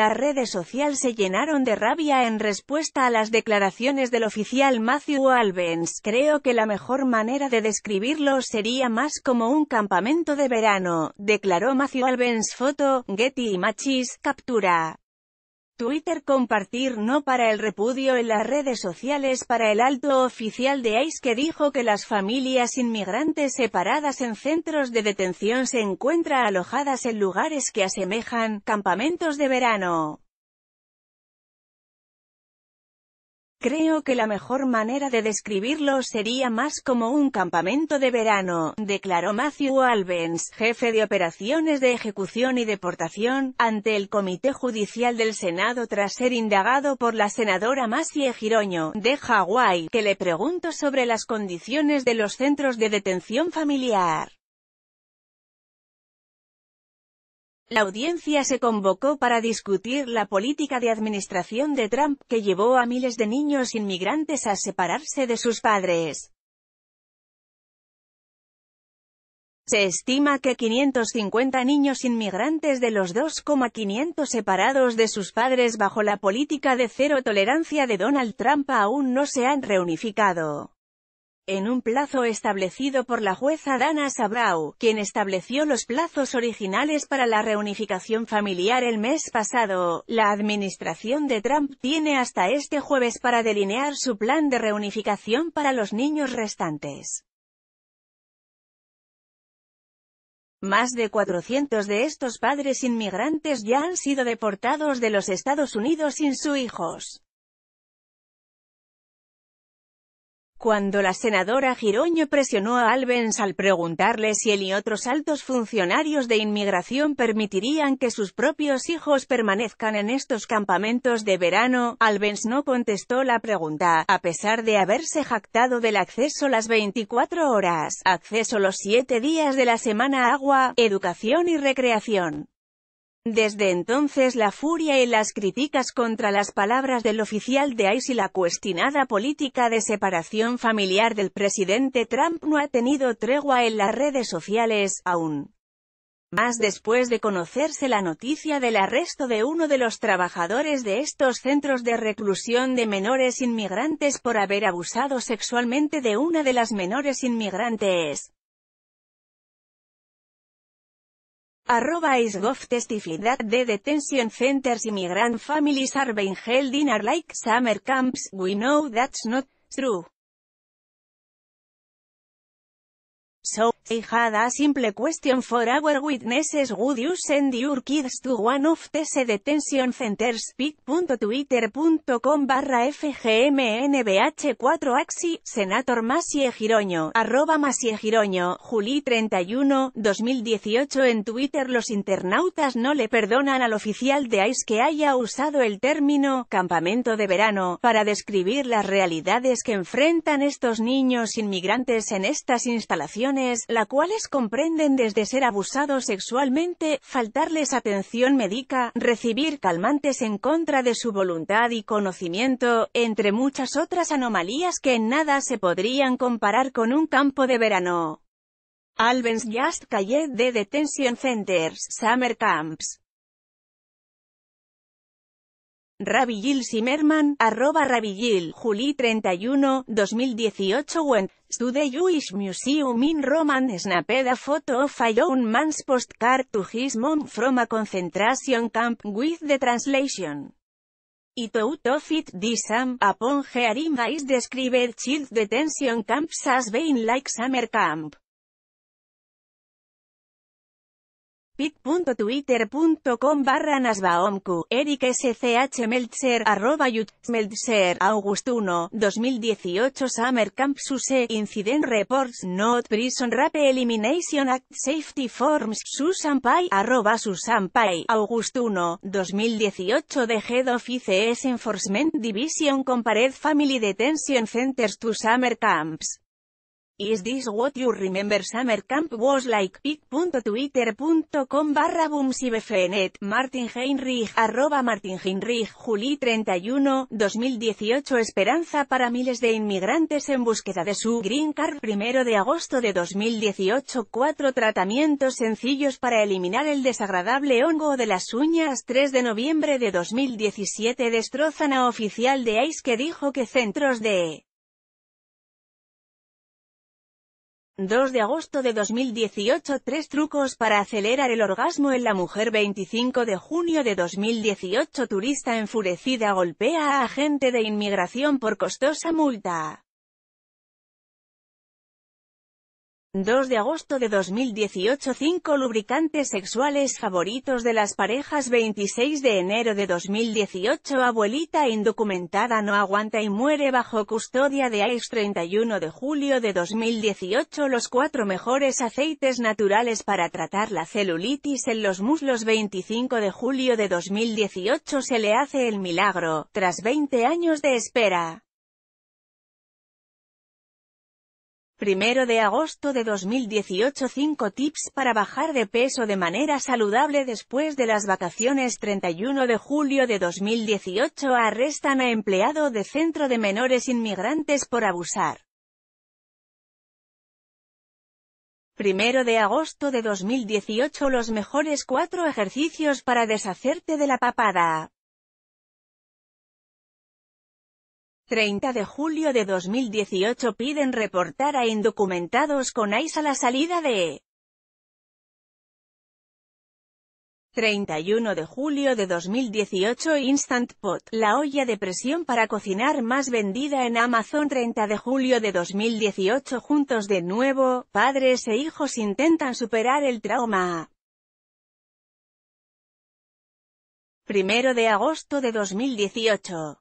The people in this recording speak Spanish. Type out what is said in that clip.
Las redes sociales se llenaron de rabia en respuesta a las declaraciones del oficial Matthew Albens. Creo que la mejor manera de describirlo sería más como un campamento de verano, declaró Matthew Albens foto, Getty Images, captura. Twitter compartir no para el repudio en las redes sociales para el alto oficial de ICE que dijo que las familias inmigrantes separadas en centros de detención se encuentra alojadas en lugares que asemejan campamentos de verano. Creo que la mejor manera de describirlo sería más como un campamento de verano, declaró Matthew Albens, jefe de operaciones de ejecución y deportación, ante el Comité Judicial del Senado tras ser indagado por la senadora Masie Giroño, de Hawái, que le preguntó sobre las condiciones de los centros de detención familiar. La audiencia se convocó para discutir la política de administración de Trump que llevó a miles de niños inmigrantes a separarse de sus padres. Se estima que 550 niños inmigrantes de los 2,500 separados de sus padres bajo la política de cero tolerancia de Donald Trump aún no se han reunificado en un plazo establecido por la jueza Dana Sabrau, quien estableció los plazos originales para la reunificación familiar el mes pasado, la administración de Trump tiene hasta este jueves para delinear su plan de reunificación para los niños restantes. Más de 400 de estos padres inmigrantes ya han sido deportados de los Estados Unidos sin sus hijos. Cuando la senadora Giroño presionó a Albens al preguntarle si él y otros altos funcionarios de inmigración permitirían que sus propios hijos permanezcan en estos campamentos de verano, Albens no contestó la pregunta, a pesar de haberse jactado del acceso las 24 horas, acceso los 7 días de la semana agua, educación y recreación. Desde entonces la furia y las críticas contra las palabras del oficial de ICE y la cuestionada política de separación familiar del presidente Trump no ha tenido tregua en las redes sociales, aún más después de conocerse la noticia del arresto de uno de los trabajadores de estos centros de reclusión de menores inmigrantes por haber abusado sexualmente de una de las menores inmigrantes. Arroba is gov that the detention centers immigrant families are being held in are like summer camps, we know that's not true. So, I simple question for our witnesses would you send your kids to one of these detention centers pic.twitter.com barra fgmnbh4 axi, senator Masie Giroño, arroba Masie Giroño, Juli 31, 2018 en Twitter los internautas no le perdonan al oficial de ICE que haya usado el término campamento de verano para describir las realidades que enfrentan estos niños inmigrantes en estas instalaciones la cuales comprenden desde ser abusados sexualmente, faltarles atención médica, recibir calmantes en contra de su voluntad y conocimiento, entre muchas otras anomalías que en nada se podrían comparar con un campo de verano. Albans just Calle de Detention Centers, Summer Camps. Rabigil Simerman, arroba Rabigil Juli 31, 2018 When, to the Jewish Museum in Roman snapped a photo of a young man's postcard to his mom from a concentration camp, with the translation. It out of disam, upon hearing is described child detention camps as being like summer camp. pit.twitter.com barra nasbaomku, Eric SCH Meltzer, arroba august 1, 2018 Summer Camp SUSE, Incident Reports Not Prison Rap Elimination Act Safety Forms, Susan Pai, arroba 1, 2018 The Head of ICS Enforcement Division Compared Family Detention Centers to Summer Camps. Is this what you remember summer camp was like? pic.twitter.com barra boomsibfnet Martin Heinrich arroba Martin Heinrich Juli 31, 2018 Esperanza para miles de inmigrantes en búsqueda de su Green Card 1 de agosto de 2018 4 tratamientos sencillos para eliminar el desagradable hongo de las uñas 3 de noviembre de 2017 destrozan a oficial de ICE que dijo que centros de 2 de agosto de 2018 Tres trucos para acelerar el orgasmo en la mujer 25 de junio de 2018 Turista enfurecida golpea a agente de inmigración por costosa multa 2 de agosto de 2018 5 lubricantes sexuales favoritos de las parejas 26 de enero de 2018 Abuelita indocumentada no aguanta y muere bajo custodia de AIS 31 de julio de 2018 Los cuatro mejores aceites naturales para tratar la celulitis en los muslos 25 de julio de 2018 Se le hace el milagro, tras 20 años de espera. 1 de agosto de 2018 5 tips para bajar de peso de manera saludable después de las vacaciones 31 de julio de 2018 arrestan a empleado de centro de menores inmigrantes por abusar. 1 de agosto de 2018 Los mejores 4 ejercicios para deshacerte de la papada 30 de julio de 2018 piden reportar a indocumentados con ICE a la salida de 31 de julio de 2018 Instant Pot, la olla de presión para cocinar más vendida en Amazon 30 de julio de 2018 Juntos de nuevo, padres e hijos intentan superar el trauma. 1 de agosto de 2018